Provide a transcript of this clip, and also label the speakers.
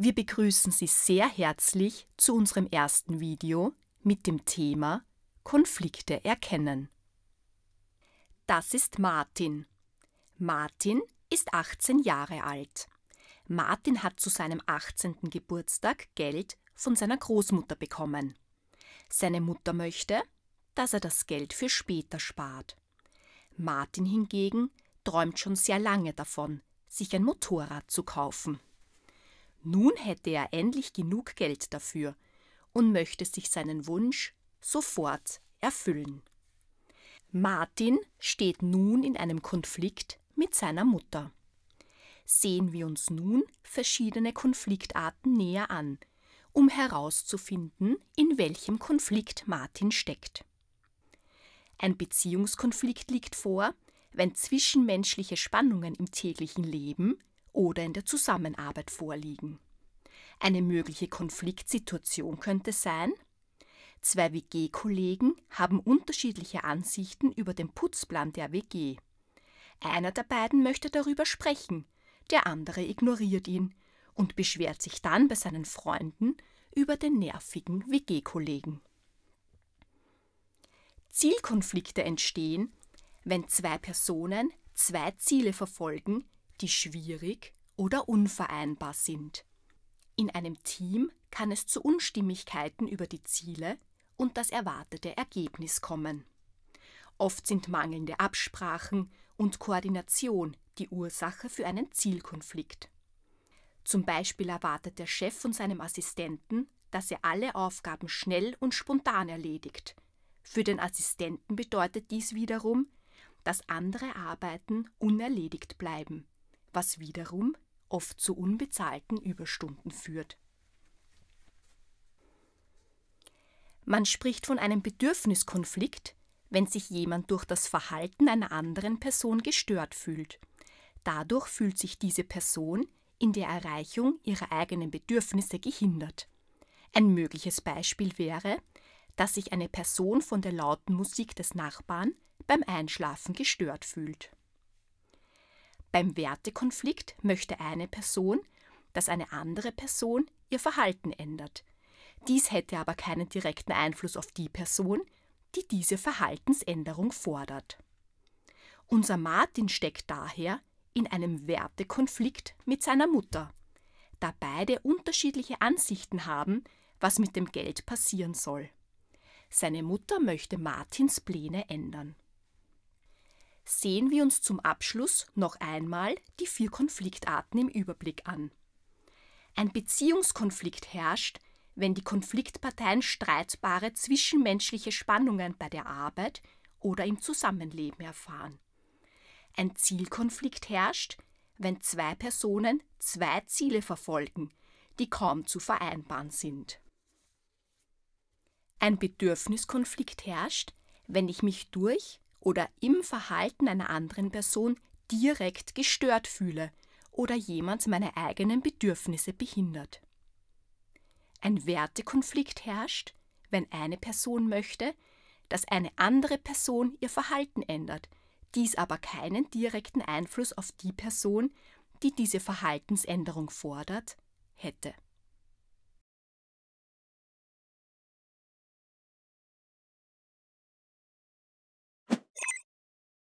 Speaker 1: Wir begrüßen Sie sehr herzlich zu unserem ersten Video mit dem Thema Konflikte erkennen. Das ist Martin. Martin ist 18 Jahre alt. Martin hat zu seinem 18. Geburtstag Geld von seiner Großmutter bekommen. Seine Mutter möchte, dass er das Geld für später spart. Martin hingegen träumt schon sehr lange davon, sich ein Motorrad zu kaufen. Nun hätte er endlich genug Geld dafür und möchte sich seinen Wunsch sofort erfüllen. Martin steht nun in einem Konflikt mit seiner Mutter. Sehen wir uns nun verschiedene Konfliktarten näher an, um herauszufinden, in welchem Konflikt Martin steckt. Ein Beziehungskonflikt liegt vor, wenn zwischenmenschliche Spannungen im täglichen Leben oder in der Zusammenarbeit vorliegen. Eine mögliche Konfliktsituation könnte sein, zwei WG-Kollegen haben unterschiedliche Ansichten über den Putzplan der WG. Einer der beiden möchte darüber sprechen, der andere ignoriert ihn und beschwert sich dann bei seinen Freunden über den nervigen WG-Kollegen. Zielkonflikte entstehen, wenn zwei Personen zwei Ziele verfolgen, die schwierig oder unvereinbar sind. In einem Team kann es zu Unstimmigkeiten über die Ziele und das erwartete Ergebnis kommen. Oft sind mangelnde Absprachen und Koordination die Ursache für einen Zielkonflikt. Zum Beispiel erwartet der Chef von seinem Assistenten, dass er alle Aufgaben schnell und spontan erledigt. Für den Assistenten bedeutet dies wiederum, dass andere Arbeiten unerledigt bleiben was wiederum oft zu unbezahlten Überstunden führt. Man spricht von einem Bedürfniskonflikt, wenn sich jemand durch das Verhalten einer anderen Person gestört fühlt. Dadurch fühlt sich diese Person in der Erreichung ihrer eigenen Bedürfnisse gehindert. Ein mögliches Beispiel wäre, dass sich eine Person von der lauten Musik des Nachbarn beim Einschlafen gestört fühlt. Beim Wertekonflikt möchte eine Person, dass eine andere Person ihr Verhalten ändert. Dies hätte aber keinen direkten Einfluss auf die Person, die diese Verhaltensänderung fordert. Unser Martin steckt daher in einem Wertekonflikt mit seiner Mutter, da beide unterschiedliche Ansichten haben, was mit dem Geld passieren soll. Seine Mutter möchte Martins Pläne ändern sehen wir uns zum Abschluss noch einmal die vier Konfliktarten im Überblick an. Ein Beziehungskonflikt herrscht, wenn die Konfliktparteien streitbare zwischenmenschliche Spannungen bei der Arbeit oder im Zusammenleben erfahren. Ein Zielkonflikt herrscht, wenn zwei Personen zwei Ziele verfolgen, die kaum zu vereinbaren sind. Ein Bedürfniskonflikt herrscht, wenn ich mich durch oder im Verhalten einer anderen Person direkt gestört fühle oder jemand meine eigenen Bedürfnisse behindert. Ein Wertekonflikt herrscht, wenn eine Person möchte, dass eine andere Person ihr Verhalten ändert, dies aber keinen direkten Einfluss auf die Person, die diese Verhaltensänderung fordert, hätte.